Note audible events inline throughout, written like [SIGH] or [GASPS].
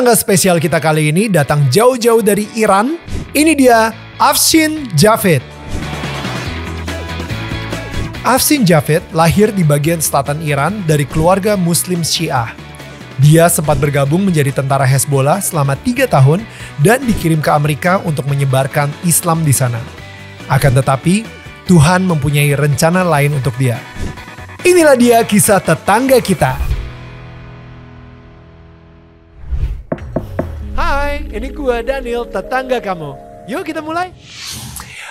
Tetangga spesial kita kali ini datang jauh-jauh dari Iran. Ini dia Afshin Javid. Afshin Javid lahir di bagian selatan Iran dari keluarga Muslim Syiah. Dia sempat bergabung menjadi tentara Hezbollah selama tiga tahun dan dikirim ke Amerika untuk menyebarkan Islam di sana. Akan tetapi, Tuhan mempunyai rencana lain untuk dia. Inilah dia kisah tetangga kita. Ini gua Daniel, tetangga kamu. Yuk kita mulai.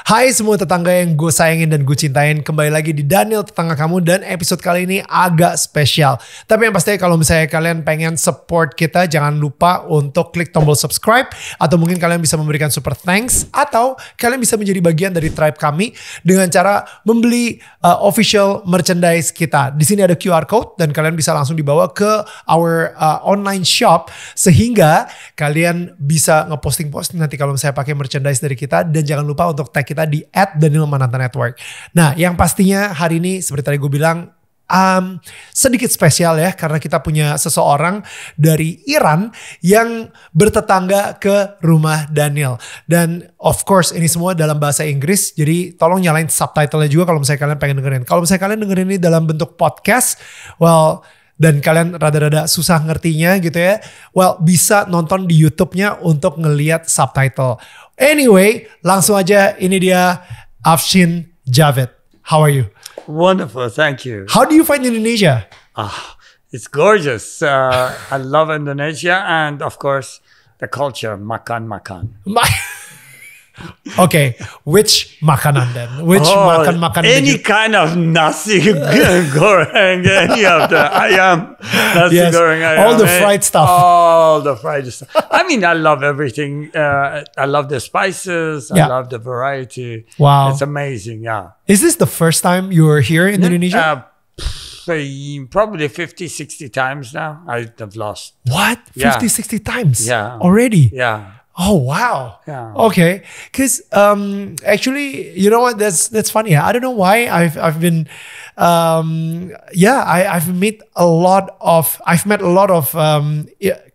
Hai semua tetangga yang gue sayangin dan gue cintain Kembali lagi di Daniel Tetangga Kamu Dan episode kali ini agak spesial Tapi yang pasti kalau misalnya kalian pengen support kita Jangan lupa untuk klik tombol subscribe Atau mungkin kalian bisa memberikan super thanks Atau kalian bisa menjadi bagian dari tribe kami Dengan cara membeli uh, official merchandise kita Di sini ada QR code Dan kalian bisa langsung dibawa ke our uh, online shop Sehingga kalian bisa ngeposting-posting nanti Kalau misalnya pakai merchandise dari kita Dan jangan lupa untuk tag kita kita di at Daniel Mananta Network. Nah yang pastinya hari ini seperti tadi gue bilang um, sedikit spesial ya karena kita punya seseorang dari Iran yang bertetangga ke rumah Daniel dan of course ini semua dalam bahasa Inggris jadi tolong nyalain subtitlenya juga kalau misalnya kalian pengen dengerin kalau misalnya kalian dengerin ini dalam bentuk podcast well dan kalian rada-rada susah ngertinya gitu ya, well bisa nonton di YouTube-nya untuk ngeliat subtitle. Anyway, langsung aja ini dia Afshin Javed. How are you? Wonderful, thank you. How do you find Indonesia? Ah, it's gorgeous. Uh, I love Indonesia and of course the culture, makan makan. [LAUGHS] Okay, which makanan then? Which oh, makan makanan? Any you... kind of nasi [LAUGHS] goreng, any of the ayam, nasi yes, goreng, ayam, all the eh? fried stuff. All the fried stuff. I mean, I love everything. Uh, I love the spices. Yeah. I love the variety. Wow, it's amazing. Yeah. Is this the first time you were here in no, Indonesia? Uh, probably 50 60 times now i have lost what 50 yeah. 60 times yeah already yeah Oh wow. Yeah. Okay. Cause um actually, you know what? That's that's funny. I don't know why I've I've been um yeah, I, I've met a lot of I've met a lot of um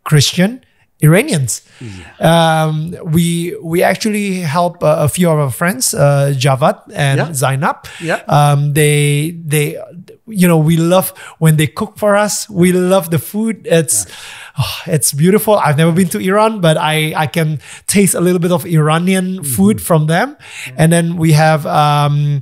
Christian Iranians. Yeah. Um, we we actually help uh, a few of our friends, uh, Javad and yeah. Zainab. Yeah. Um, they they you know we love when they cook for us we love the food it's yeah. oh, it's beautiful i've never been to iran but i i can taste a little bit of iranian mm-hmm. food from them mm-hmm. and then we have um,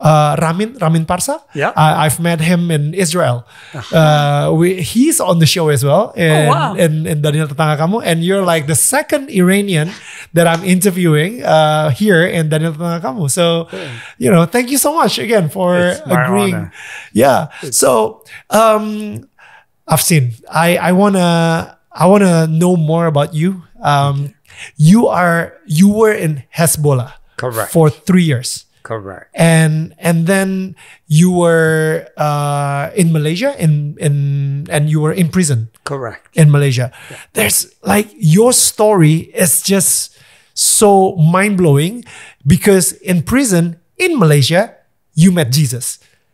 uh, ramin ramin parsa yeah I, have met him in israel uh-huh. uh, we, he's on the show as well oh, in, oh, wow. in, in daniel tetangga kamu and you're like the second iranian that i'm interviewing uh, here in daniel tetangga kamu so yeah. you know thank you so much again for it's agreeing yeah. So um, I've seen. I I wanna I wanna know more about you. Um, okay. You are you were in Hezbollah correct for three years correct and and then you were uh, in Malaysia in in and you were in prison correct in Malaysia. Yeah. There's like your story is just so mind blowing because in prison in Malaysia you met Jesus.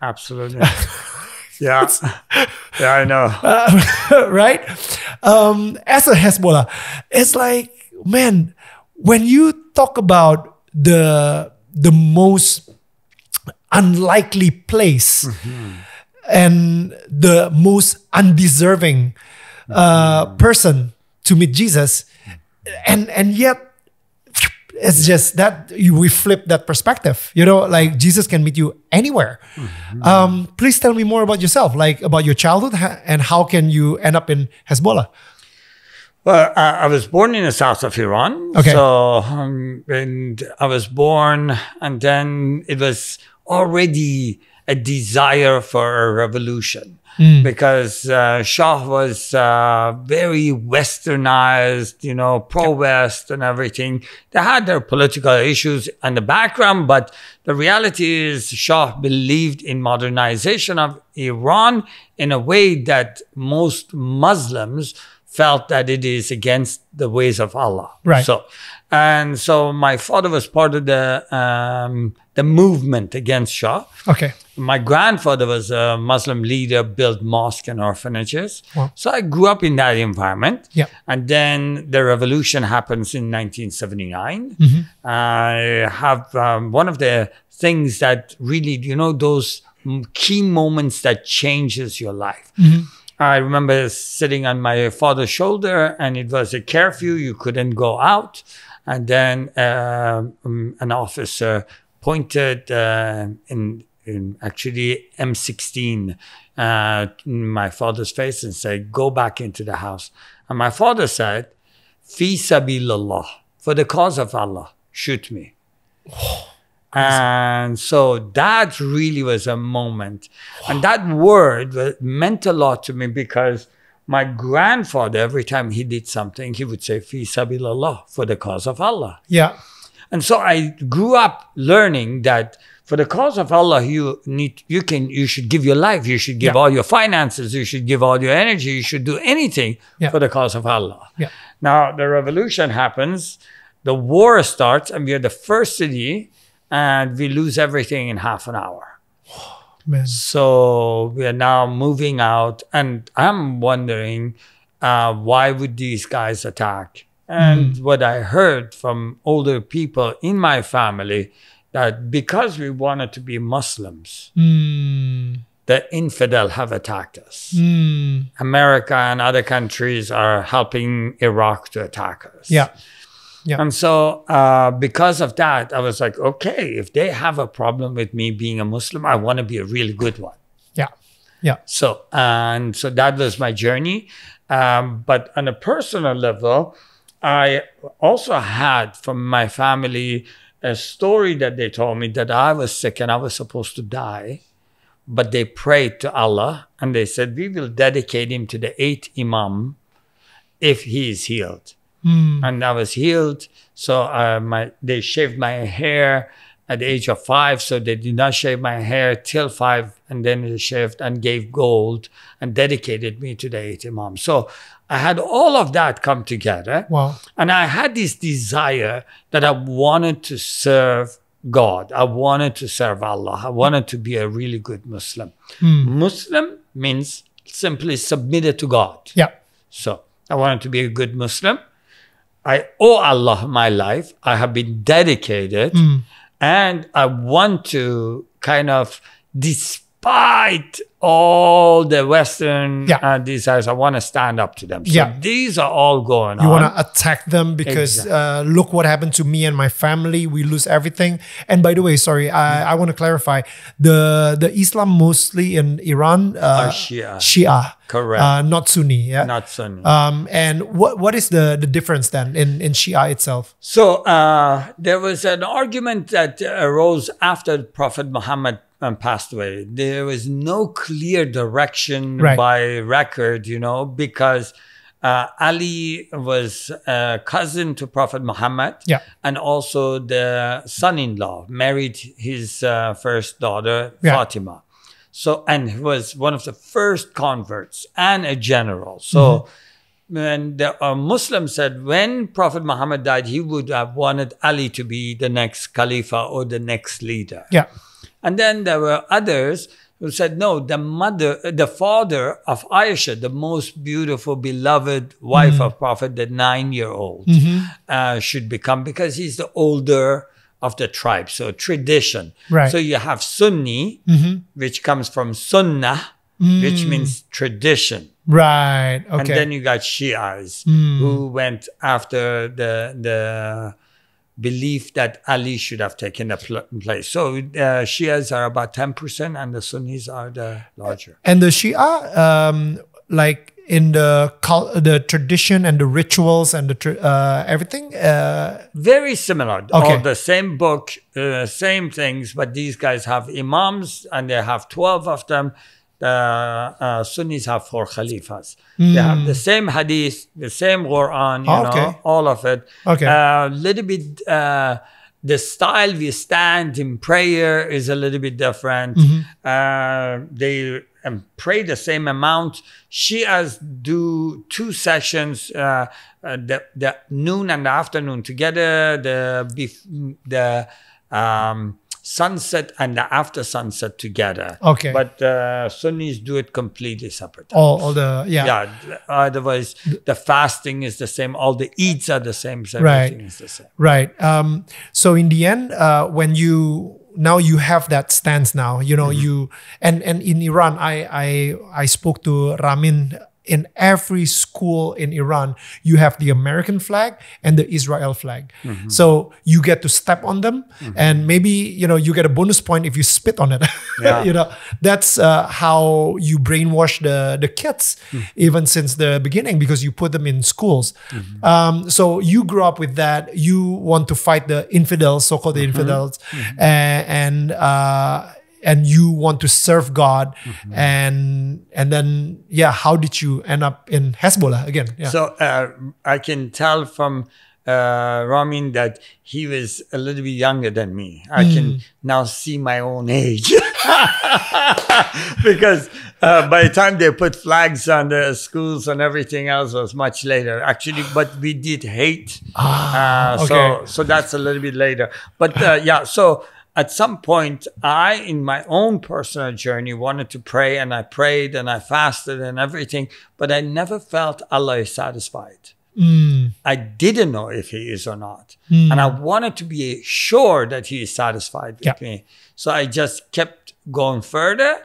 Absolutely. [LAUGHS] yeah. [LAUGHS] yeah, I know. Uh, [LAUGHS] right? Um, as a Hezbollah, it's like, man, when you talk about the the most unlikely place mm-hmm. and the most undeserving uh, mm-hmm. person to meet Jesus, and and yet it's just that you, we flip that perspective you know like jesus can meet you anywhere mm-hmm. um, please tell me more about yourself like about your childhood and how can you end up in hezbollah well i, I was born in the south of iran okay. so um, and i was born and then it was already a desire for a revolution. Mm. Because uh, Shah was uh, very westernized, you know, pro West and everything. They had their political issues in the background, but the reality is Shah believed in modernization of Iran in a way that most Muslims felt that it is against the ways of Allah. Right. So, and so my father was part of the um, the movement against Shah. Okay. My grandfather was a Muslim leader, built mosques and orphanages. Wow. So I grew up in that environment. Yeah. And then the revolution happens in 1979. Mm-hmm. I have um, one of the things that really, you know, those key moments that changes your life. Mm-hmm I remember sitting on my father's shoulder, and it was a curfew. You couldn't go out. And then um, um an officer pointed uh, in, in, actually M16 uh, in my father's face and said, "Go back into the house." And my father said, "Fi sabilillah, for the cause of Allah, shoot me." [LAUGHS] And so that really was a moment. And that word meant a lot to me because my grandfather, every time he did something, he would say, Fi sabilallah, for the cause of Allah. Yeah. And so I grew up learning that for the cause of Allah, you need, you can, you should give your life, you should give yeah. all your finances, you should give all your energy, you should do anything yeah. for the cause of Allah. Yeah. Now the revolution happens, the war starts, and we are the first city and we lose everything in half an hour. [SIGHS] Man. So we are now moving out, and I'm wondering uh, why would these guys attack? And mm. what I heard from older people in my family that because we wanted to be Muslims, mm. the infidel have attacked us. Mm. America and other countries are helping Iraq to attack us. Yeah. Yeah. And so, uh, because of that, I was like, okay, if they have a problem with me being a Muslim, I want to be a really good one. Yeah. Yeah. So, and so that was my journey. Um, but on a personal level, I also had from my family a story that they told me that I was sick and I was supposed to die. But they prayed to Allah and they said, We will dedicate him to the eighth Imam if he is healed mm. and I was healed. So uh, my they shaved my hair at the age of five. So they did not shave my hair till five, and then they shaved and gave gold and dedicated me to the eight imam. So I had all of that come together. Wow. And I had this desire that I wanted to serve God. I wanted to serve Allah. I wanted to be a really good Muslim. Mm. Muslim means simply submitted to God. Yeah. So I wanted to be a good Muslim. I owe Allah my life. I have been dedicated mm. and I want to kind of display despite all the Western yeah. uh, desires, I want to stand up to them. So yeah. these are all going you on. You want to attack them because exactly. uh, look what happened to me and my family. We lose everything. And by the way, sorry, I, yeah. I want to clarify the the Islam mostly in Iran uh, Shia. Shia. Correct. Uh, not Sunni. Yeah? Not Sunni. Um, and what what is the, the difference then in, in Shia itself? So uh, there was an argument that arose after Prophet Muhammad and um, passed away. There was no clear direction right. by record, you know, because uh, Ali was a cousin to Prophet Muhammad yeah. and also the son in law, married his uh, first daughter, yeah. Fatima. So, and he was one of the first converts and a general. So, mm-hmm when the uh, Muslim said when Prophet Muhammad died, he would have wanted Ali to be the next Khalifa or the next leader. Yeah. And then there were others who said, no, the mother, the father of Aisha, the most beautiful, beloved wife mm-hmm. of Prophet, the nine year old, mm-hmm. uh, should become because he's the older of the tribe. So tradition. Right. So you have Sunni, mm-hmm. which comes from Sunnah, mm. which means tradition. Right. Okay. And then you got Shias mm. who went after the, the, belief that Ali should have taken the pl place. So uh, Shias are about 10% and the Sunnis are the larger. And the Shia, um, like in the the tradition and the rituals and the uh, everything? Uh, Very similar. Okay. All the same book, uh, same things, but these guys have imams and they have 12 of them the uh, Sunnis have four Khalifas. Mm. They hmm. have the same Hadith, the same Quran, you okay. know, all of it. Okay, a uh, little bit. Uh, the style we stand in prayer is a little bit different. Mm -hmm. they um, pray the same amount. Shias do two sessions, uh, uh, the, the noon and the afternoon together. The the um, sunset and the after sunset together. Okay. But uh, Sunnis do it completely separate. All, all the yeah. Yeah. Otherwise, the fasting is the same. All the eats are the same. So right. The same. Right. Um, so in the end, uh, when you now you have that stance now, you know mm -hmm. you and and in Iran, I I I spoke to Ramin in every school in Iran, you have the American flag and the Israel flag. Mm-hmm. So you get to step on them, mm-hmm. and maybe you know you get a bonus point if you spit on it. [LAUGHS] Yeah. you know that's uh, how you brainwash the the kids mm even since the beginning because you put them in schools. Mm-hmm. Um, so you grew up with that. You want to fight the infidels, so-called the mm-hmm. infidels, mm-hmm. and, and uh, and you want to serve God, mm -hmm. and and then yeah, how did you end up in Hezbollah again? Yeah. So uh, I can tell from uh, Ramin that he was a little bit younger than me. I mm. can now see my own age [LAUGHS] because uh, by the time they put flags on the schools and everything else was much later. Actually, but we did hate, ah, uh, so so that's a little bit later. But uh, yeah, so at some point, I, in my own personal journey, wanted to pray and I prayed and I fasted and everything, but I never felt Allah is satisfied. Mm. I didn't know if He is or not. Mm. And I wanted to be sure that He is satisfied with yeah. me. So I just kept going further.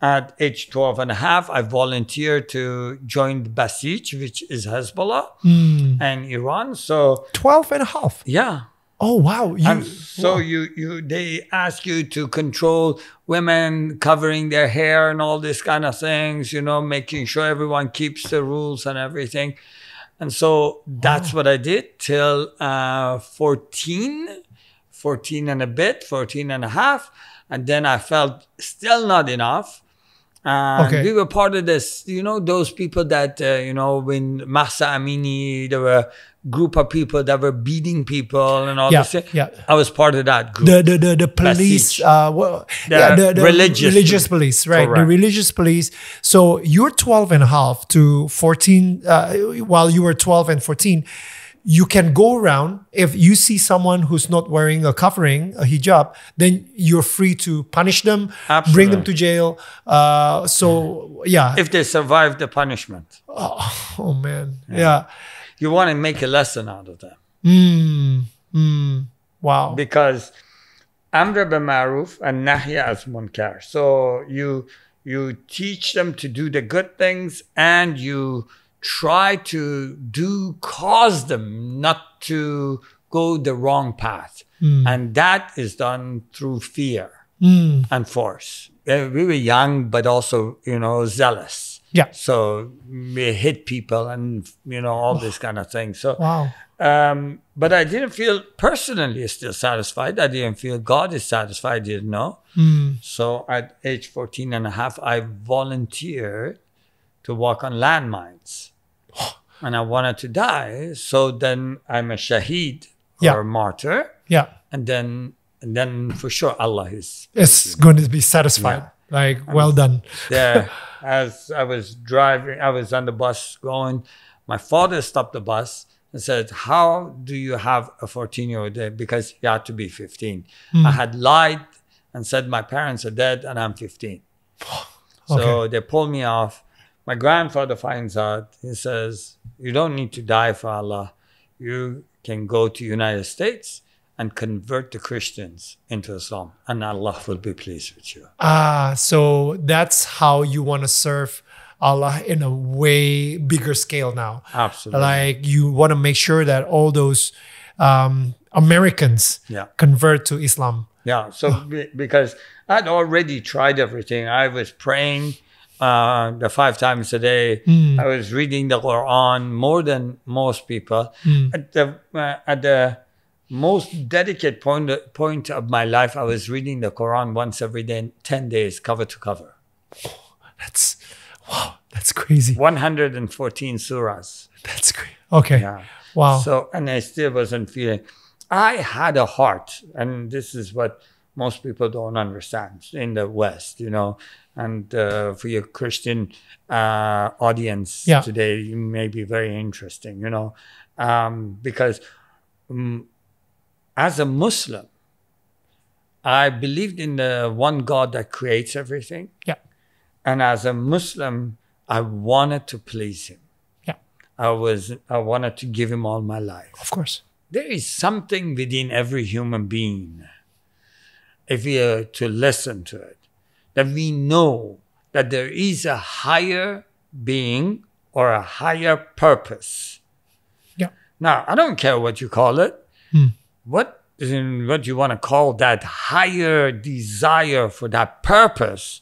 At age 12 and a half, I volunteered to join the Basij, which is Hezbollah mm. and Iran. So 12 and a half? Yeah. Oh wow! You, so wow. you you they ask you to control women covering their hair and all these kind of things, you know, making sure everyone keeps the rules and everything. And so that's wow. what I did till uh, 14, 14 and a bit, 14 and a half. And then I felt still not enough. And okay. we were part of this, you know, those people that, uh, you know, when Massa Amini, there were group of people that were beating people and all yeah, this shit. Yeah. I was part of that group. The the the, the police uh well, the, yeah, the, the religious, religious police, right? Correct. The religious police. So you're 12 and a half to 14 uh, while you were 12 and 14 you can go around if you see someone who's not wearing a covering a hijab then you're free to punish them Absolutely. bring them to jail uh, so yeah if they survive the punishment oh, oh man yeah. yeah you want to make a lesson out of them. Mm, mm, wow. Because Amr bin Maruf and Nahya as Munkar. So you you teach them to do the good things and you try to do cause them not to go the wrong path. Mm. And that is done through fear hmm. and force. Very were young, but also, you know, zealous yeah. So we hit people and you know all this kind of thing. So wow. Um, but I didn't feel personally still satisfied. I didn't feel God is satisfied. didn't know. Mm. So at age 14 and a half, I volunteered to walk on landmines. [GASPS] and I wanted to die. So then I'm a shaheed yeah. or a martyr. Yeah. And then and then for sure Allah is. It's going to be satisfied. Yeah. Like, I'm, well done. Yeah. [LAUGHS] as I was driving, I was on the bus going. My father stopped the bus and said, How do you have a 14 year old? Because he had to be 15. Mm. I had lied and said, My parents are dead and I'm 15. [LAUGHS] okay. So they pulled me off. My grandfather finds out. He says, You don't need to die for Allah. You can go to United States and convert the Christians into Islam, and Allah will be pleased with you. Ah, so that's how you want to serve Allah in a way bigger scale now. Absolutely. Like you want to make sure that all those um, Americans yeah. convert to Islam. Yeah. So ah. because I'd already tried everything, I was praying. Uh, the five times a day. Mm. I was reading the Quran more than most people. Mm. At the uh, at the most dedicated point, point of my life, I was reading the Quran once every day, 10 days, cover to cover. [SIGHS] that's, wow, that's crazy. 114 surahs. That's great. Okay. Yeah. Wow. So, and I still wasn't feeling. I had a heart, and this is what most people don't understand in the West, you know. And uh, for your Christian uh, audience yeah. today, you may be very interesting, you know, um, because um, as a Muslim, I believed in the one God that creates everything. Yeah. And as a Muslim, I wanted to please him. Yeah. I was I wanted to give him all my life. Of course. There is something within every human being, if we are to listen to it, that we know that there is a higher being or a higher purpose. Yeah. Now, I don't care what you call it. Mm what is in what you want to call that higher desire for that purpose,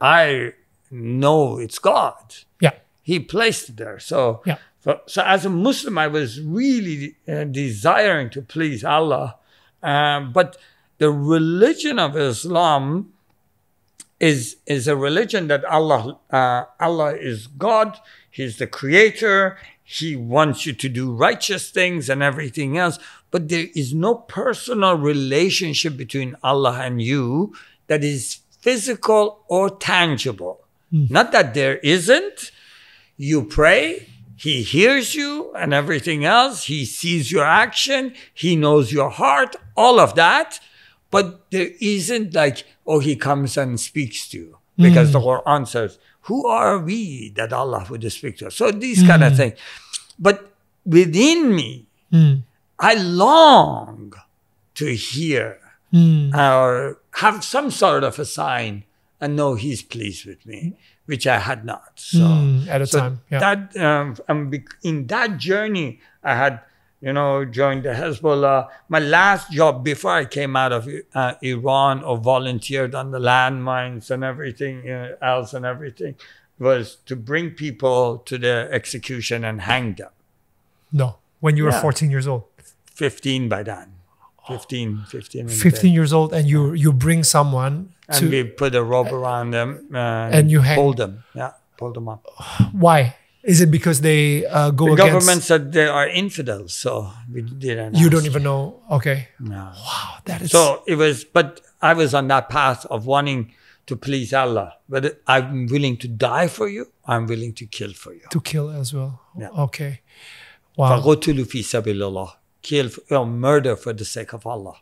I know it's God. Yeah. He placed it there. So, yeah. so, so as a Muslim, I was really uh, desiring to please Allah. Um, but the religion of Islam is, is a religion that Allah, uh, Allah is God. He's the creator. He wants you to do righteous things and everything else but there is no personal relationship between Allah and you that is physical or tangible. Mm. Not that there isn't. You pray, He hears you and everything else. He sees your action, He knows your heart, all of that. But there isn't like, oh, He comes and speaks to you. Hmm. Because mm. the Quran says, who are we that Allah would speak to us? So these mm. kind of hmm. things. But within me, hmm. I long to hear mm. or have some sort of a sign and know He's pleased with me, which I had not. So mm, at a so time, yeah. that um, and in that journey, I had you know, joined the Hezbollah. My last job before I came out of uh, Iran or volunteered on the landmines and everything else and everything was to bring people to the execution and hang them. No, when you were yeah. 14 years old. 15 by then. 15, 15, 15 years old, and you you bring someone and to, we put a rope around them uh, and, and you hang. them. Yeah, pull them up. Why? Is it because they uh, go the against? government said they are infidels, so we didn't. You ask. don't even know. Okay. No. Wow, that is. So it was, but I was on that path of wanting to please Allah. But I'm willing to die for you. I'm willing to kill for you. To kill as well. Yeah. Okay. Wow kill or murder for the sake of Allah.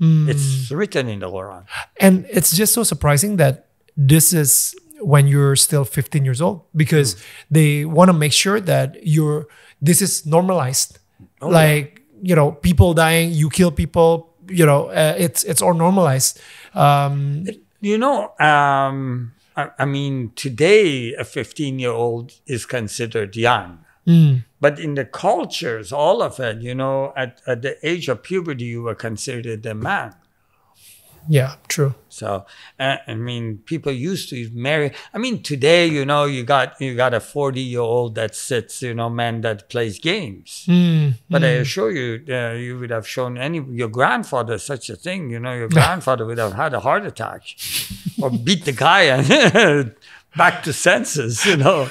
Mm. It's written in the Quran. And it's just so surprising that this is when you're still 15 years old because mm. they want to make sure that you're this is normalized. Oh, like, yeah. you know, people dying, you kill people, you know, uh, it's it's all normalized. Um, you know, um, I, I mean, today a 15 year old is considered young. Mm. But in the cultures, all of it, you know, at, at the age of puberty, you were considered a man. Yeah, true. So I mean, people used to marry. I mean, today you know you got you got a forty year old that sits, you know, man that plays games. Mm, but mm. I assure you, uh, you would have shown any your grandfather such a thing. You know, your grandfather would have had a heart attack, or beat the guy and [LAUGHS] back to senses. You know.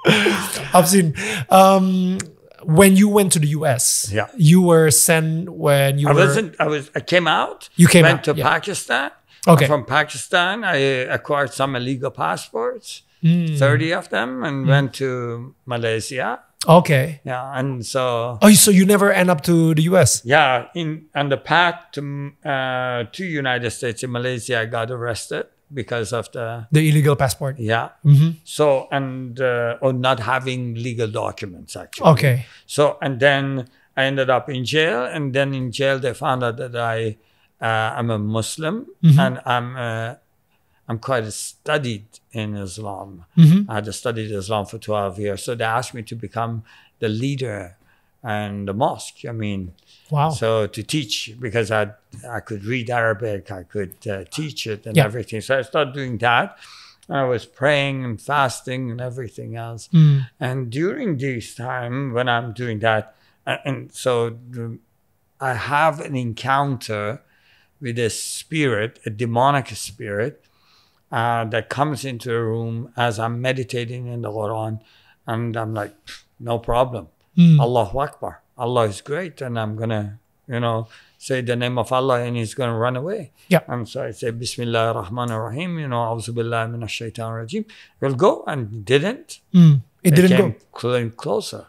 [LAUGHS] I've seen. Um, when you went to the US, yeah. you were sent when you I were. wasn't. I was. I came out. You came went out, to yeah. Pakistan. Okay. From Pakistan, I uh, acquired some illegal passports, mm. thirty of them, and mm. went to Malaysia. Okay. Yeah, and so. Oh, so you never end up to the U.S. Yeah, in on the path to uh, to United States in Malaysia, I got arrested because of the the illegal passport. Yeah. Mm -hmm. So and uh, or not having legal documents actually. Okay. So and then I ended up in jail, and then in jail they found out that I uh, am a Muslim mm -hmm. and I'm uh, I'm quite studied in Islam. Mm -hmm. I had studied Islam for 12 years, so they asked me to become the leader and the mosque. I mean, wow. So to teach because I I could read Arabic, I could uh, teach it and yeah. everything. So I started doing that. I was praying and fasting and everything else. Mm. And during this time when I'm doing that, and, and so the, I have an encounter with a spirit, a demonic spirit. Uh, that comes into the room as I'm meditating in the Quran, and I'm like, no problem Mm. Allahu Akbar. Allah is great, and I'm gonna, you know, say the name of Allah, and he's gonna run away. Yeah. And so I say Bismillah Rahman Rahim. You know, Auzubillah min Shaitan Rajim. We'll go, and didn't. Mm. It, didn't go. closer.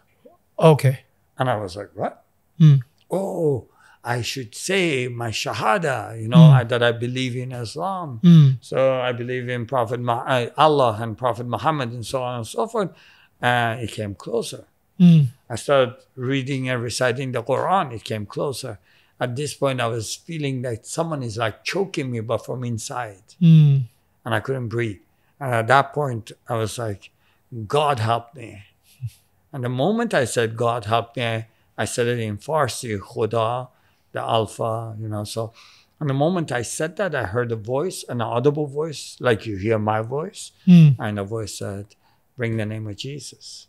Okay. And I was like, what? Mm. Oh, I should say my shahada, you know, mm. I, that I believe in Islam. Mm. So I believe in Prophet Ma- uh, Allah and Prophet Muhammad and so on and so forth. Uh, it came closer. Mm. I started reading and reciting the Quran. It came closer. At this point, I was feeling that someone is like choking me, but from inside. Mm. And I couldn't breathe. And at that point, I was like, God help me. [LAUGHS] And the moment I said, God help me, I said it in Farsi, Khuda, the Alpha, you know. So, and the moment I said that, I heard a voice, an audible voice, like you hear my voice. Mm. And the voice said, Bring the name of Jesus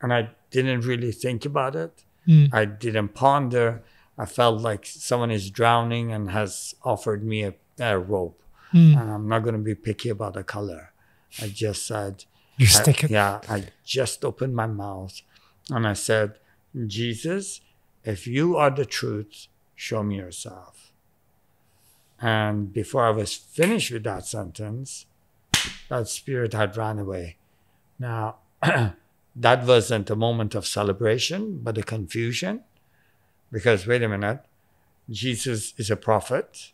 and I didn't really think about it. Mm. I didn't ponder. I felt like someone is drowning and has offered me a, a rope. Mm. And I'm not going to be picky about the color. I just said, You stick it? Yeah, I just opened my mouth and I said, Jesus, if you are the truth, show me yourself. And before I was finished with that sentence, that spirit had run away. Now, [CLEARS THROAT] that wasn't a moment of celebration, but a confusion. Because, wait a minute, Jesus is a prophet,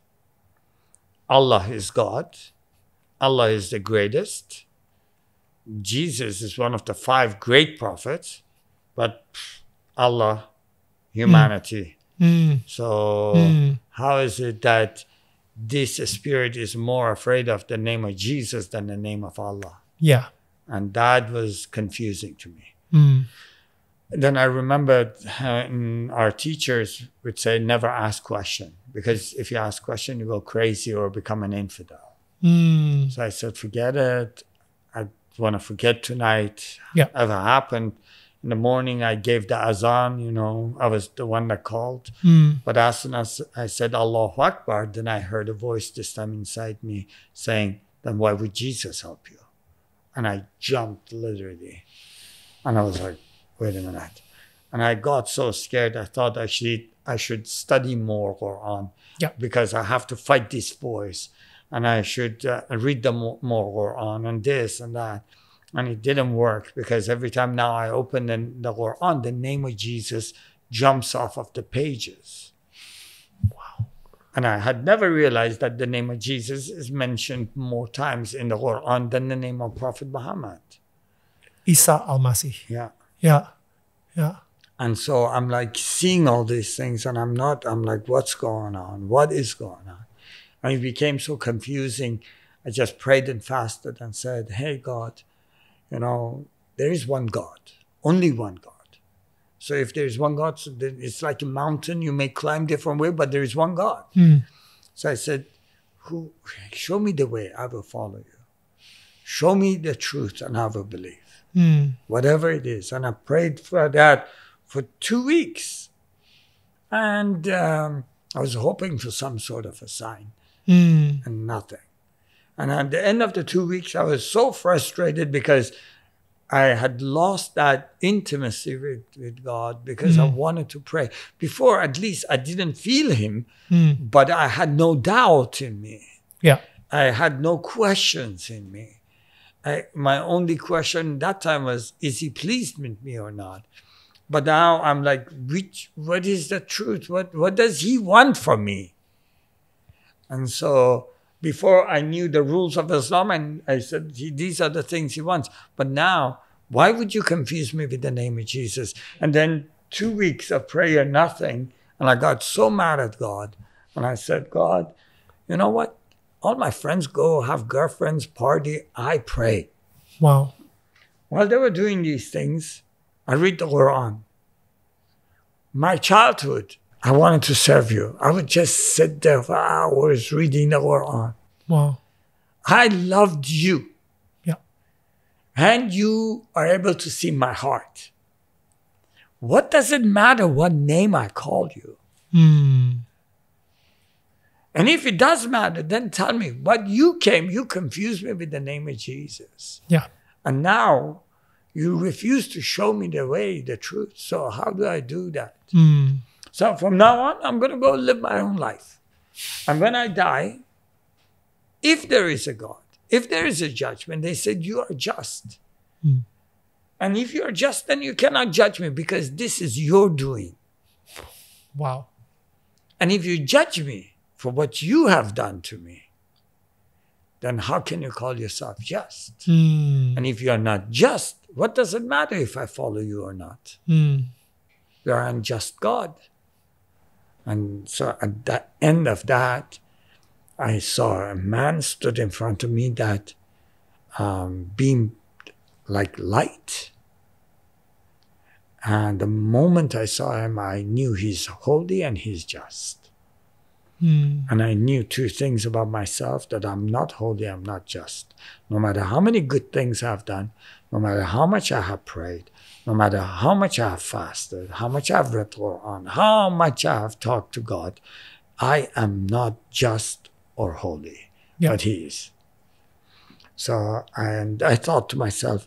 Allah is God, Allah is the greatest. Jesus is one of the five great prophets, but Allah, humanity. Mm. So, mm. how is it that this spirit is more afraid of the name of Jesus than the name of Allah? Yeah. And that was confusing to me. Mm. Then I remembered uh, our teachers would say, never ask question because if you ask question, you go crazy or become an infidel. Mm. So I said, forget it. I want to forget tonight. Yeah. Ever happened. In the morning, I gave the azan, you know, I was the one that called. Mm. But as soon as I said Allahu Akbar, then I heard a voice this time inside me saying, then why would Jesus help you? And I jumped literally. And I was like, wait a minute. And I got so scared, I thought I should, I should study more Quran yeah. because I have to fight these boys and I should uh, read the more Quran and this and that. And it didn't work because every time now I open the, the Quran, the name of Jesus jumps off of the pages. And I had never realized that the name of Jesus is mentioned more times in the Quran than the name of Prophet Muhammad. Isa al Masih. Yeah. Yeah. Yeah. And so I'm like seeing all these things and I'm not, I'm like, what's going on? What is going on? And it became so confusing. I just prayed and fasted and said, hey, God, you know, there is one God, only one God. So if there is one God, so it's like a mountain. You may climb different way, but there is one God. Mm. So I said, "Who? Show me the way. I will follow you. Show me the truth, and I will believe, mm. whatever it is." And I prayed for that for two weeks, and um, I was hoping for some sort of a sign, mm. and nothing. And at the end of the two weeks, I was so frustrated because I had lost that intimacy with, with God because mm. I hmm. wanted to pray. Before, at least, I didn't feel Him, mm. but I had no doubt in me. Yeah. I had no questions in me. I, my only question that time was, is He pleased with me or not? But now I'm like, which, what is the truth? What, what does He want from me? And so before I knew the rules of Islam and I said, these are the things he wants. But now, why would you confuse me with the name of Jesus? And then two weeks of prayer, nothing. And I got so mad at God. And I said, God, you know what? All my friends go have girlfriends, party. I pray. Wow. While they were doing these things, I read the Quran. My childhood I wanted to serve you. I would just sit there for hours reading the Quran. Wow. I loved you. Yeah. And you are able to see my heart. What does it matter what name I call you? Hmm. And if it does matter, then tell me what you came, you confused me with the name of Jesus. Yeah. And now you refuse to show me the way, the truth. So how do I do that? Hmm. So from now on, I'm going to go live my own life. And when I die, if there is a God, if there is a judgment, they said, You are just. Mm. And if you are just, then you cannot judge me because this is your doing. Wow. And if you judge me for what you have done to me, then how can you call yourself just? Mm. And if you are not just, what does it matter if I follow you or not? Mm. You're unjust God. And so at the end of that, I saw a man stood in front of me that um, beamed like light. And the moment I saw him, I knew he's holy and he's just. Mm. And I knew two things about myself that I'm not holy, I'm not just. No matter how many good things I've done, no matter how much I have prayed, no matter how much I have fasted, how much I've read Quran, how much I have talked to God, I am not just or holy, but He is. So, and I thought to myself,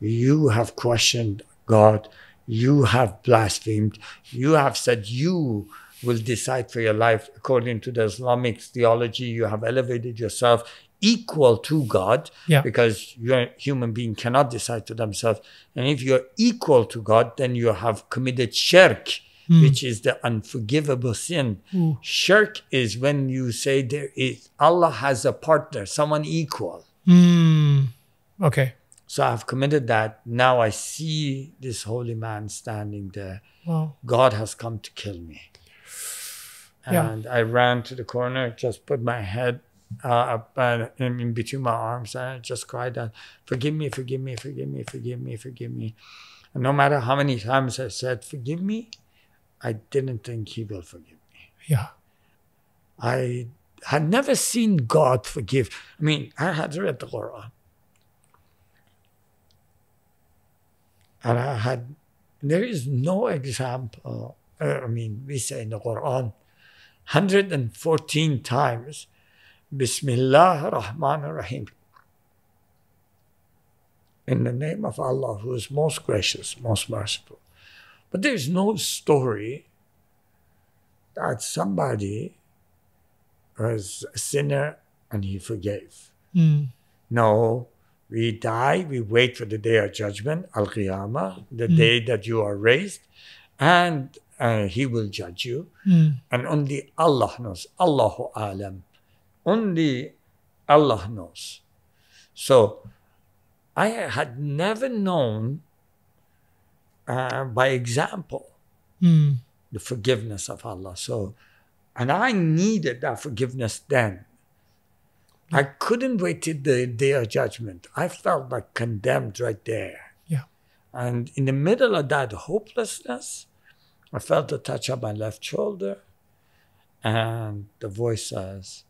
you have questioned God, you have blasphemed, you have said you will decide for your life according to the Islamic theology, you have elevated yourself, equal to God, yeah. because your human being cannot decide to themselves. And if you're equal to God, then you have committed shirk, mm. which is the unforgivable sin. Shirk is when you say there is Allah has a partner, someone equal. Mm. Okay. So I've committed that. Now I see this holy man standing there. Wow. God has come to kill me. And yeah. I ran to the corner, just put my head uh, but in between my arms, and I just cried out, "Forgive me, forgive me, forgive me, forgive me, forgive me." And no matter how many times I said, "Forgive me," I didn't think He will forgive me. Yeah, I had never seen God forgive. I mean, I had read the Quran, and I had. There is no example. Uh, I mean, we say in the Quran, 114 times Bismillah Rahman Rahim. In the name of Allah, who is most gracious, most merciful. But there is no story that somebody was a sinner and he forgave. Mm. No, we die, we wait for the day of judgment, Al Qiyamah, the mm. day that you are raised, and uh, He will judge you. Mm. And only Allah knows, Allahu Alam. Only Allah knows. So I had never known uh, by example mm. the forgiveness of Allah. So, and I needed that forgiveness then. I couldn't wait till the day of judgment. I felt like condemned right there. Yeah. And in the middle of that hopelessness, I felt a touch on my left shoulder, and the voice says,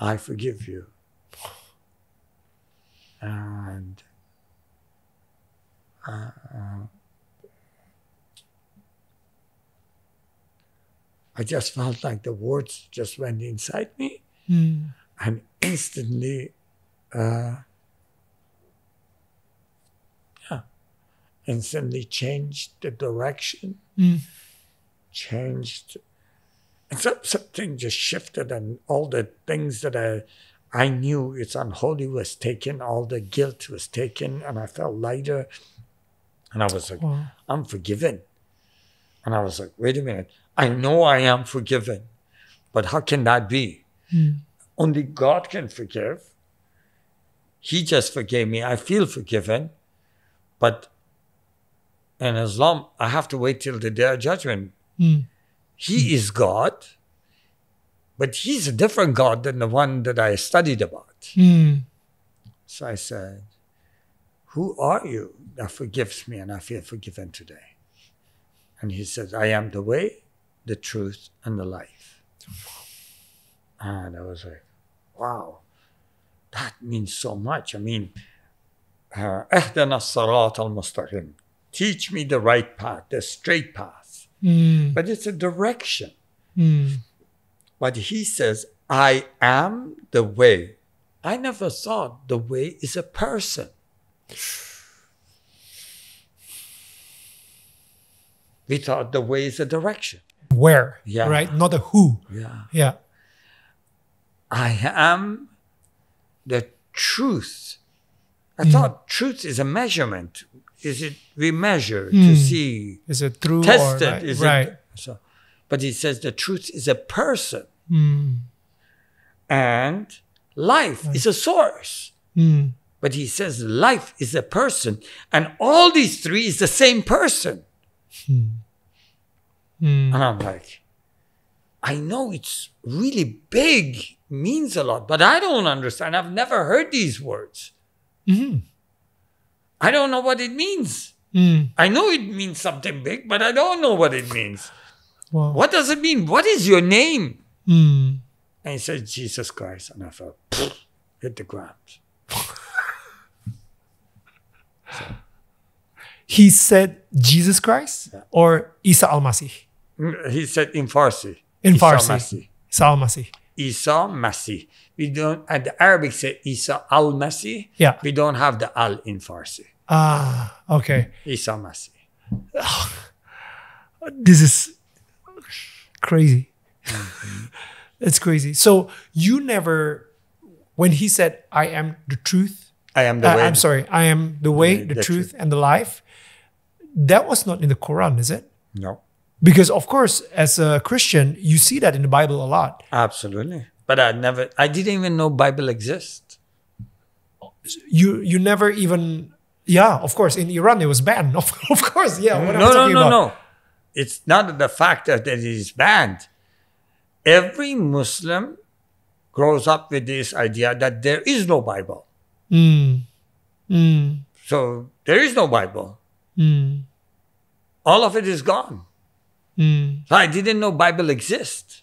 I forgive you. And uh, I just felt like the words just went inside me mm. and instantly, uh, yeah, instantly changed the direction, mm. changed and something just shifted and all the things that I, I knew it's unholy was taken, all the guilt was taken, and I felt lighter. And I was like, wow. I'm forgiven. And I was like, wait a minute. I know I am forgiven, but how can that be? Mm. Only God can forgive. He just forgave me. I feel forgiven, but in Islam, I have to wait till the day of judgment. Mm. He is God, but he's a different God than the one that I studied about. Mm. So I said, Who are you that forgives me and I feel forgiven today? And he says, I am the way, the truth, and the life. And I was like, Wow, that means so much. I mean, uh, Teach me the right path, the straight path. Mm. But it's a direction. Mm. But he says, I am the way. I never thought the way is a person. We thought the way is a direction. Where? Yeah. Right? Not a who. Yeah. Yeah. I am the truth. I mm. thought hmm. truth is a measurement. Is it we measure mm. to hmm. see? Is it true? Tested? Or right? Is right. It, so, but he says the truth is a person, mm. and life right. is a source. Mm. But he says life is a person, and all these three is the same person. Hmm. Hmm. And I'm like, I know it's really big, means a lot, but I don't understand. I've never heard these words. Mm-hmm. I don't know what it means. Mm. I know it means something big, but I don't know what it means. Wow. What does it mean? What is your name? Mm. And he said, Jesus Christ. And I thought, hit the ground. [LAUGHS] He said Jesus Christ yeah. or Isa al Masih? He said in Farsi. In Farsi. Isa al Masih. Isa Masih. We don't And the Arabic say Isa al Masih. Yeah. We don't have the al in Farsi. Ah, okay. Isa Masih. Oh, [SIGHS] this is crazy. Mm-hmm. [LAUGHS] it's crazy. So you never when he said I am the truth. I am the uh, way. I'm sorry. I am the way, the, the, the truth, truth, and the life. That was not in the Quran, is it? No. Because of course, as a Christian, you see that in the Bible a lot. Absolutely. But I never I didn't even know Bible exists. You you never even yeah, of course. In Iran it was banned. [LAUGHS] Of, of course, yeah. no, no, no, about? no. It's not the fact that it is banned. Every Muslim grows up with this idea that there is no Bible. Mm. Mm. So there is no Bible. Mm. All of it is gone. Mm. I didn't know Bible exists.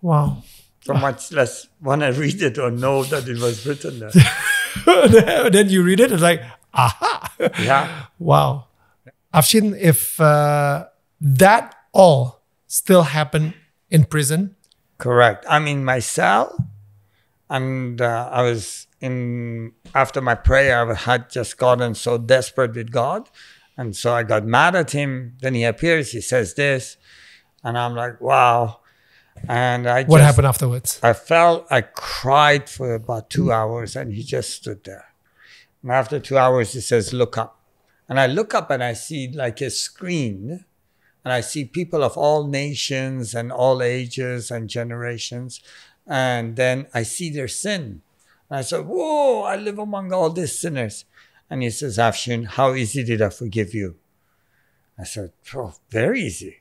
Wow. So much less want to read it or know that it was written there. [LAUGHS] then you read it, it's like, aha. Yeah. Wow. Afshin, if uh, that all still happened in prison? Correct. I'm in my cell, and uh, I was in after my prayer. I had just gotten so desperate with God and so I got mad at him. Then he appears, he says this. And I'm like, wow. And I What just, happened afterwards? I fell, I cried for about two hours and he just stood there. And after two hours, he says, look up. And I look up and I see like a screen and I see people of all nations and all ages and generations. And then I see their sin. And I said, Whoa, I live among all these sinners. And he says, Afshin, how easy did I forgive you? I said, oh, very easy.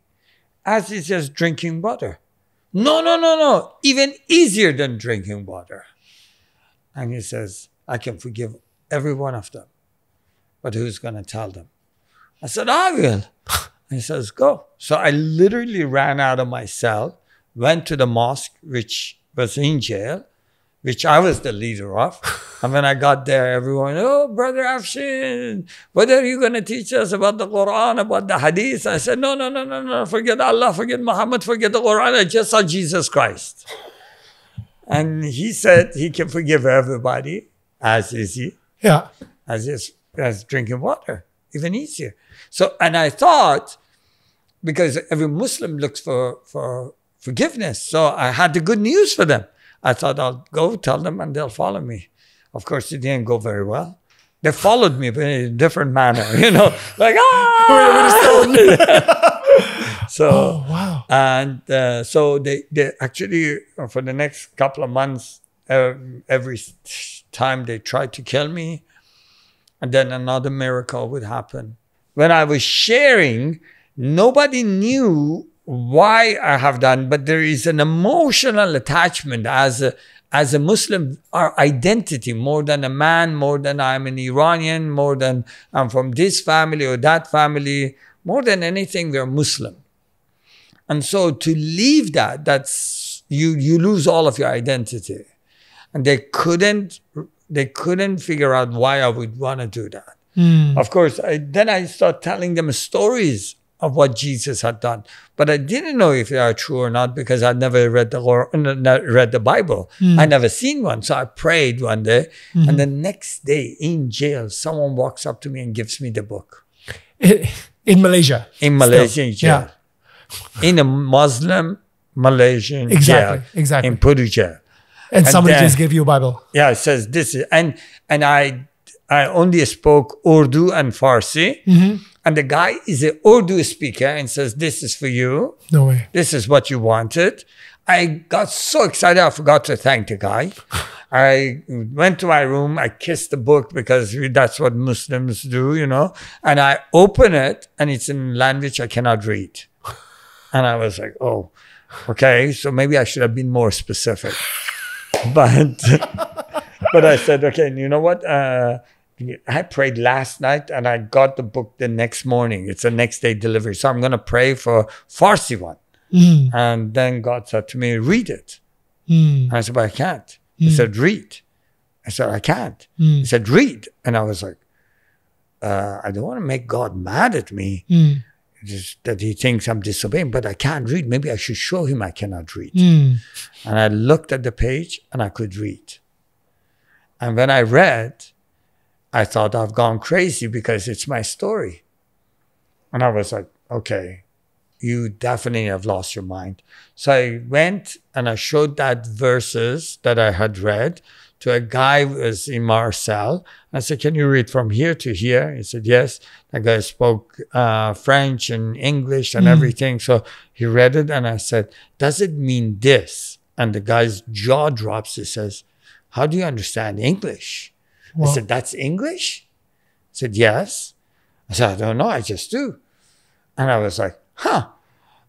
As easy as drinking water. No, no, no, no. Even easier than drinking water. And he says, I can forgive every one of them. But who's going to tell them? I said, I will. And [LAUGHS] he says, go. So I literally ran out of my cell, went to the mosque, which was in jail, which I was the leader of. [LAUGHS] and when I got there, everyone, oh, Brother Afshin, what are you going to teach us about the Quran, about the Hadith? I said, no, no, no, no, no, forget Allah, forget Muhammad, forget the Quran. I just saw Jesus Christ. And he said he can forgive everybody, as is he. Yeah. As is as drinking water, even easier. So, and I thought, because every Muslim looks for, for forgiveness, so I had the good news for them. I thought I'll go tell them and they'll follow me. Of course, it didn't go very well. They followed me, but in a different manner, [LAUGHS] you know, like ah. [LAUGHS] so oh, wow. And uh, so they they actually uh, for the next couple of months, every time they tried to kill me, and then another miracle would happen. When I was sharing, nobody knew why I have done, but there is an emotional attachment as a, as a Muslim, our identity more than a man, more than I'm an Iranian, more than I'm from this family or that family, more than anything, we're Muslim. And so to leave that, that's you you lose all of your identity. And they couldn't they couldn't figure out why I would want to do that. Mm. Of course, I, then I start telling them stories of what Jesus had done. But I didn't know if they are true or not because I'd never read the Lord, read the Bible. Mm. I never seen one. So I prayed one day, mm-hmm. and the next day in jail, someone walks up to me and gives me the book. In Malaysia. In Malaysia, in jail. Yeah. In a Muslim Malaysian exactly, jail. Exactly. In Purujah, And, and somebody then, just gave you a Bible. Yeah, it says this is and and I I only spoke Urdu and Farsi. Mm-hmm and the guy is a Urdu speaker and says, This is for you. No way. This is what you wanted. I got so excited, I forgot to thank the guy. [LAUGHS] I went to my room, I kissed the book because that's what Muslims do, you know. And I open it and it's in language I cannot read. And I was like, oh, okay, so maybe I should have been more specific. [LAUGHS] But [LAUGHS] but I said, okay, you know what? Uh, I prayed last night and I got the book the next morning. It's a next day delivery. So I'm going to pray for Farsi one. Mm. And then God said to me, read it. Mm. I said, but I can't. He hmm. said, read. I said, I can't. Hmm. He said, read. And I was like, uh, I don't want to make God mad at me. Hmm. Just that he thinks I'm disobeying, but I can't read. Maybe I should show him I cannot read. Mm. And I looked at the page and I could read. And when I read, I thought I've gone crazy because it's my story. And I was like, okay, you definitely have lost your mind. So I went and I showed that verses that I had read to a guy who was in Marcel. I said, can you read from here to here? He said, yes. That guy spoke uh, French and English and mm. everything. So he read it and I said, does it mean this? And the guy's jaw drops. He says, how do you understand English? Well, I said, That's English? I said, Yes. I said, I don't know, I just do. And I was like, Huh.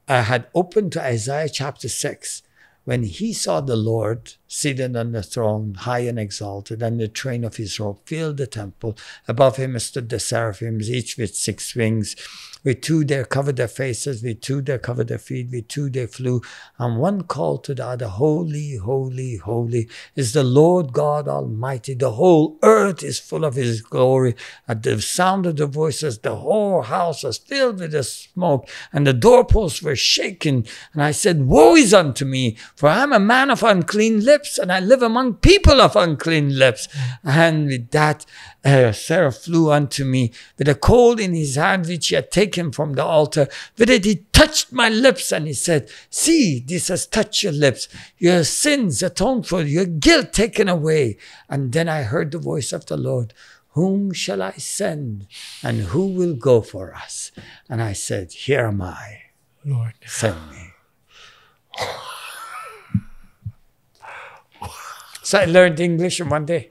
I had opened to Isaiah chapter 6 when he saw the Lord seated on the throne, high and exalted, and the train of his robe filled the temple. Above him stood the seraphims, each with six wings. With two they covered their faces, with two they covered their feet, with two they flew, and one called to the other, Holy, holy, holy is the Lord God Almighty. The whole earth is full of his glory. At the sound of the voices, the whole house was filled with the smoke, and the doorposts were shaken. And I said, Woe is unto me, for I am a man of unclean lips lips, and I live among people of unclean lips. And with that, uh, Sarah flew unto me with a coal in his hand, which he had taken from the altar. With it, he touched my lips, and he said, See, this has touched your lips. Your sins atoned for, your guilt taken away. And then I heard the voice of the Lord. Whom shall I send and who will go for us? And I said, Here am I. Lord, send me. [SIGHS] So I learned English in one day.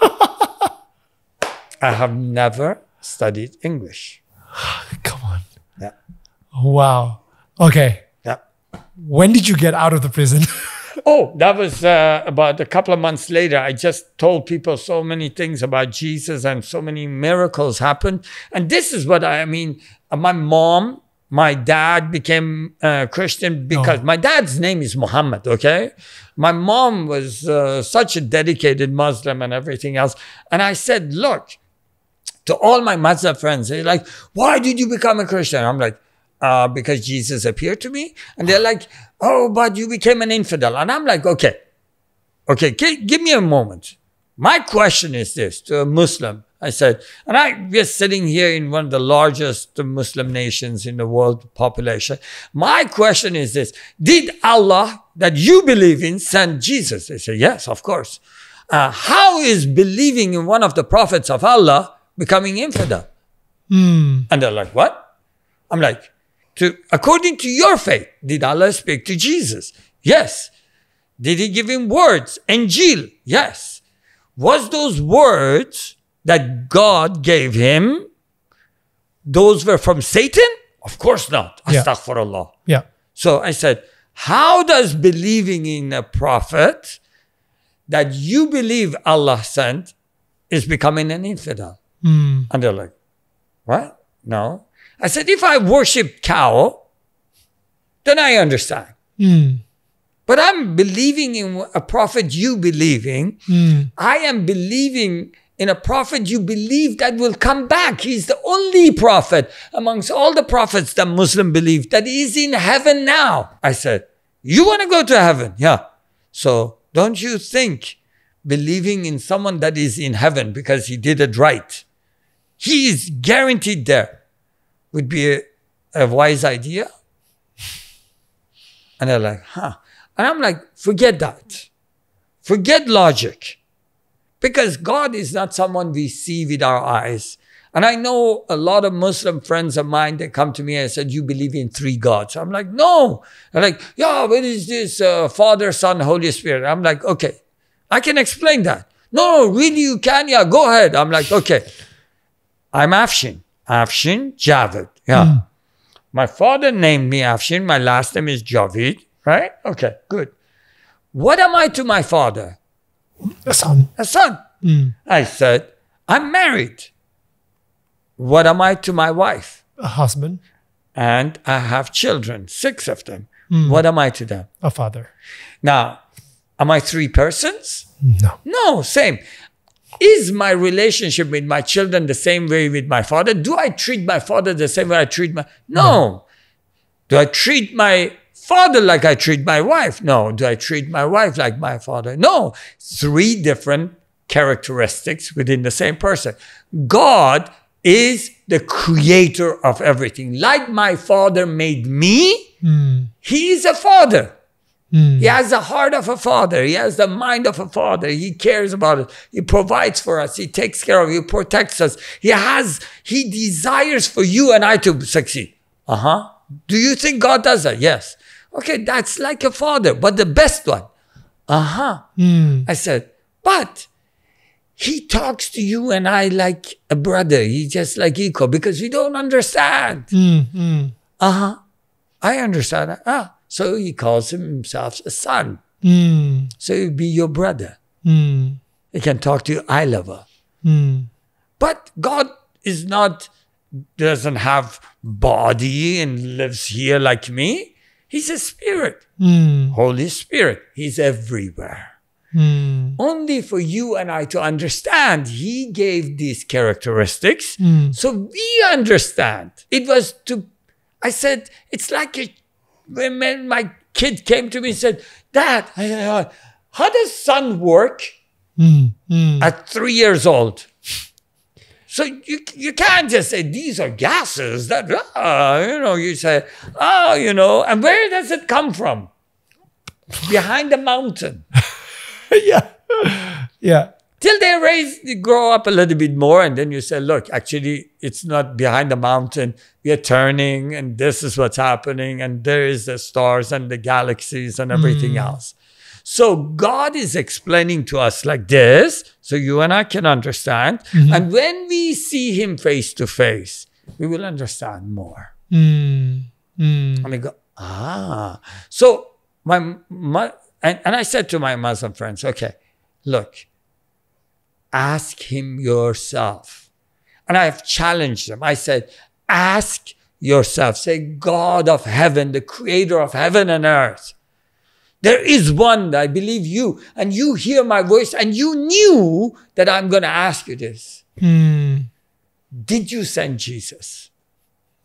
I have never studied English. [SIGHS] Come on. Yeah. Wow. Okay. Yeah. When did you get out of the prison? [LAUGHS] oh, that was uh, about a couple of months later. I just told people so many things about Jesus and so many miracles happened. And this is what I, I mean. My mom my dad became a uh, Christian because oh. my dad's name is Muhammad, okay? My mom was uh, such a dedicated Muslim and everything else. And I said, look, to all my Mazda friends, they're like, why did you become a Christian? I'm like, uh, because Jesus appeared to me. And they're like, oh, but you became an infidel. And I'm like, okay, okay, give me a moment. My question is this to a Muslim I said, and I, we're sitting here in one of the largest Muslim nations in the world population. My question is this, did Allah that you believe in send Jesus? They said, yes, of course. Uh, how is believing in one of the prophets of Allah becoming infidel? Mm. And they're like, what? I'm like, to, according to your faith, did Allah speak to Jesus? Yes. Did he give him words? Angel? Yes. Was those words that God gave him, those were from Satan? Of course not. Yeah. Astaghfirullah. Yeah. So I said, how does believing in a prophet that you believe Allah sent is becoming an infidel? Mm. And they're like, what? No. I said, if I worship cow, then I understand. Mm. But I'm believing in a prophet you believing. Mm. I am believing in a prophet you believe that will come back. He's the only prophet amongst all the prophets that Muslim believe that is in heaven now. I said, you want to go to heaven? Yeah. So don't you think believing in someone that is in heaven because he did it right, he is guaranteed there, would be a, a wise idea? And they're like, huh. And I'm like, forget that. Forget logic. Because God is not someone we see with our eyes. And I know a lot of Muslim friends of mine, that come to me and said, you believe in three gods. I'm like, no. They're like, yeah, what is this? Uh, Father, Son, Holy Spirit. I'm like, okay, I can explain that. No, no, really you can? Yeah, go ahead. I'm like, okay. I'm Afshin. Afshin Javed. Yeah. Mm. My father named me Afshin. My last name is Javid. Right? Okay, good. What am I to my father? A son. A son. Mm. I said, I'm married. What am I to my wife? A husband. And I have children, six of them. Mm. What am I to them? A father. Now, am I three persons? No. No, same. Is my relationship with my children the same way with my father? Do I treat my father the same way I treat my. No. no. Do I treat my father like I treat my wife? No. Do I treat my wife like my father? No. Three different characteristics within the same person. God is the creator of everything. Like my father made me, mm. he is a father. Mm. He has the heart of a father. He has the mind of a father. He cares about us. He provides for us. He takes care of you. He protects us. He has, he desires for you and I to succeed. Uh huh. Do you think God does that? Yes. Okay, that's like a father, but the best one. Uh-huh. Mm. I said, but he talks to you and I like a brother. He just like equal because we don't understand. Mm, mm. Uh-huh. I understand. Ah. So he calls himself a son. Mm. So he'll be your brother. Mm. He can talk to you, I love her. Mm. But God is not, doesn't have body and lives here like me. He's a spirit. Mm. Holy Spirit. He's everywhere. Mm. Only for you and I to understand, he gave these characteristics. Mm. So we understand. It was to, I said, it's like a, when my kid came to me and said, Dad, how does sun work hmm. Hmm. at three years old? So you, you can't just say these are gases that, uh, you know, you say, oh, you know, and where does it come from? Behind the mountain. [LAUGHS] yeah. Yeah. Till they raise, they grow up a little bit more, and then you say, look, actually, it's not behind the mountain. We are turning, and this is what's happening, and there is the stars and the galaxies and everything mm. else. So God is explaining to us like this, so you and I can understand. Mm-hmm. And when we see Him face to face, we will understand more. Mm. Mm. And we go, ah. So my, my and, and I said to my Muslim friends, okay, look, ask Him yourself. And I have challenged them. I said, ask yourself. Say, God of heaven, the creator of heaven and earth there is one, I believe you, and you hear my voice, and you knew that I'm going to ask you this. Hmm. Did you send Jesus?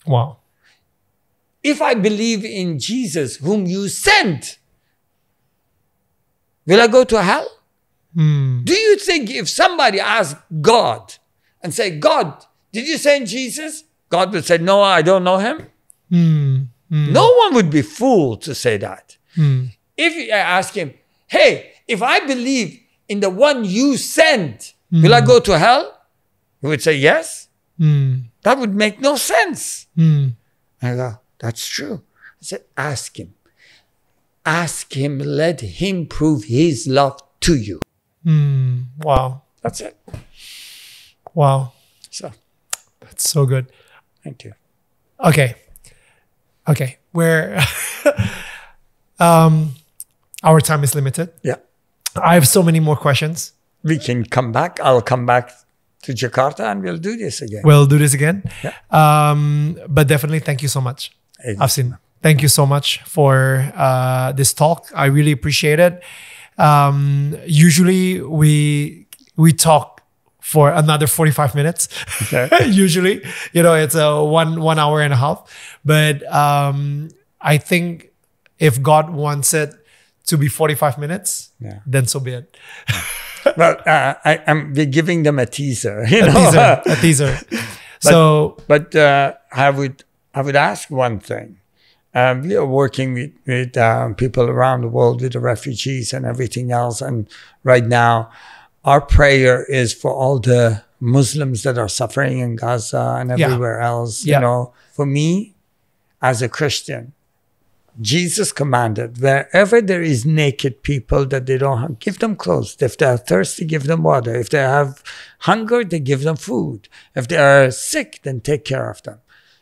Wow. If I believe in Jesus, whom you sent, will I go to hell? Hmm. Do you think if somebody asked God and say, God, did you send Jesus? God would say, No, I don't know him. Hmm. hmm. No one would be fooled to say that. Hmm. If I ask him, hey, if I believe in the one you sent, mm. will I go to hell? He would say yes. Mm. That would make no sense. Mm. I go, that's true. I said, ask him. Ask him, let him prove his love to you. Hmm. Wow. That's it. Wow. So that's so good. Thank you. Okay. Okay. Where [LAUGHS] um our time is limited. Yeah. I have so many more questions. We can come back. I'll come back to Jakarta and we'll do this again. We'll do this again. Yeah. Um, but definitely, thank you so much. Hey. thank you so much for uh, this talk. I really appreciate it. Um, usually, we we talk for another 45 minutes okay. [LAUGHS] usually you know it's a one one hour and a half but um, i think if god wants it to be 45 minutes, yeah. then so be it. [LAUGHS] well, uh, I, am we're giving them a teaser, you a know? teaser, [LAUGHS] a teaser. but, so, but uh, I would I would ask one thing. Um, we are working with, with um, people around the world, with the refugees and everything else. And right now, our prayer is for all the Muslims that are suffering in Gaza and everywhere yeah. else. Yeah. You know, for me, as a Christian, Jesus commanded wherever there is naked people that they don't have, give them clothes. If they are thirsty, give them water. If they have hunger, they give them food. If they are sick, then take care of them.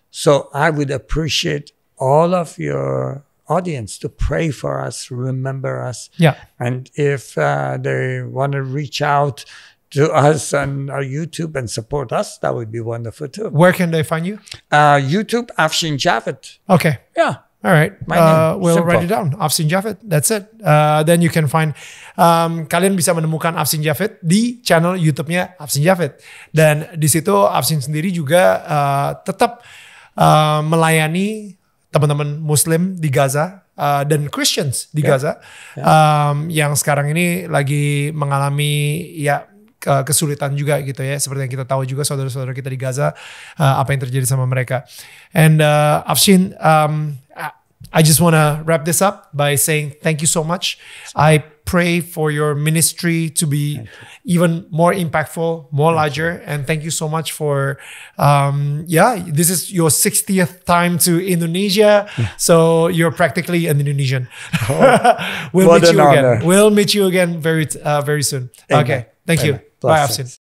So I would appreciate all of your audience to pray for us, remember us. Yeah. And if uh, they want to reach out to us on our YouTube and support us, that would be wonderful too. Where can they find you? Uh, YouTube, Afshin Javed. Okay. Yeah. All right, uh, we'll Simple. write it down. Afsin Jafet. that's it. Uh, then you can find um, kalian bisa menemukan Afsin Jafet di channel YouTube-nya Afsin Jafet. dan di situ Afsin sendiri juga uh, tetap uh, melayani teman-teman Muslim di Gaza uh, dan Christians di yeah. Gaza yeah. Um, yang sekarang ini lagi mengalami ya kesulitan juga gitu ya seperti yang kita tahu juga saudara-saudara kita di Gaza uh, apa yang terjadi sama mereka and uh, Afsin um, I just want to wrap this up by saying thank you so much. I pray for your ministry to be even more impactful, more larger. And thank you so much for, um, yeah, this is your 60th time to Indonesia. Hmm. So you're practically an Indonesian. Oh, [LAUGHS] we'll meet you honor. again. We'll meet you again very, uh, very soon. Amen. Okay. Thank Amen. you. Bye,